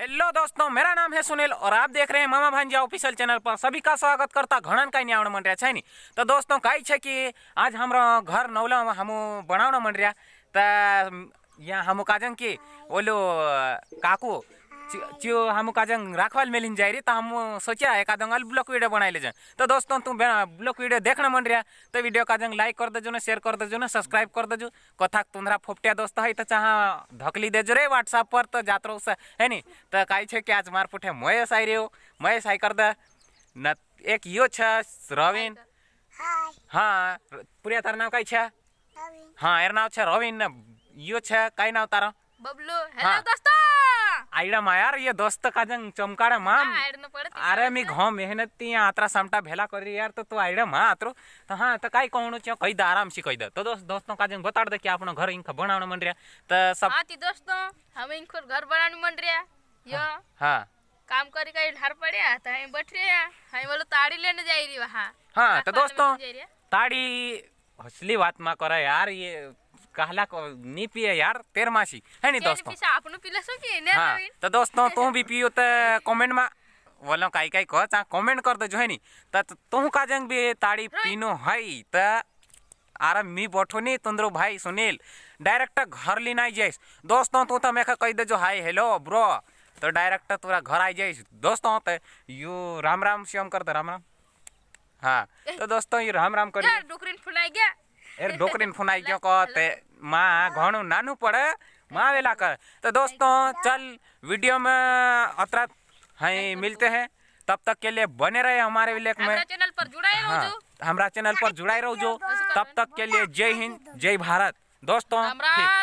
Hello दोस्तों मेरा नाम है सुनील और आप देख रहे हैं मामा भांजा ऑफिशियल चैनल पर सभी का स्वागत करता घणन का न्याण मन रहा है नी तो दोस्तों कही है कि आज हम घर नौला हम बनावना मन रहा तो यहाँ हम काजन की बोलो काकू जो हम का जंग राखवाल मेलिन जाए रही तो हम सोचा एक आदम अल ब्लॉक वीडियो बनाए ले जाए तो दोस्तों तुम ब्लॉक वीडियो देखना मन रहा तो वीडियो का जंग लाइक कर दो ना शेयर कर दो ना सब्सक्राइब कर दो कथा तुम्हारा फोपटिया दोस्त है तो चाह धकली दे जो रे व्हाट्सअप पर तो जातरो से है नी तो काई छे कि आज मारपुट है मैं साई रे हो मैं साई कर दे न एक यो छ रविन हाँ पूरा तार नाम काई छ हाँ एर नाम छ रविन यो छ काई नाम तारा बबलू हेलो दोस्तों आईडा मायार ये दोस्त का जंग चमकाड़ा माम हाँ, अरे मी घो मेहनत ती आत्रा समटा भेला कर रही यार तो तू आईडा मा आत्रो तो हां तो काई कहणो छ कई दा आराम सी कई द तो दोस्त दोस्तों का जंग बता दे कि आपनो घर इनका बनावण मन रिया तो सब हां ती दोस्तों हम इनको घर बनाने मन रिया यो हां हाँ। काम करी कई ढार पड़े आता तो है बैठ रहे हैं हम बोलो ताड़ी लेने जाई रही वहां हां तो दोस्तों ताड़ी हसली बात मा करा यार ये कहला को नी पिए यार तेर मासी है नी दोस्तों पिला सो ने हाँ तो दोस्तों तू भी पियो तो कमेंट में बोलो काई काई कह चा कमेंट कर दो जो है नी तो तू का जंग भी ताड़ी पीनो है त आरा मी बठो नी तंद्रो भाई सुनील डायरेक्ट घर नाई जाइस दोस्तों तू तो मैं कह दे जो हाय हेलो ब्रो तो डायरेक्ट तोरा घर आई जाइस दोस्तों तो यू राम राम श्याम कर दे राम राम हाँ तो दोस्तों ये राम राम कर एर ઢોકરીને फुनाई क्यों को ते माँ घनु नानु पड़े माँ वेला कर तो दोस्तों चल वीडियो में अतरा हैं मिलते हैं तब तक के लिए बने रहे हमारे विलेक में चैनल पर रहो हाँ, हमारा चैनल पर जुड़ाए रहो जो तब तक के लिए जय हिंद जय भारत दोस्तों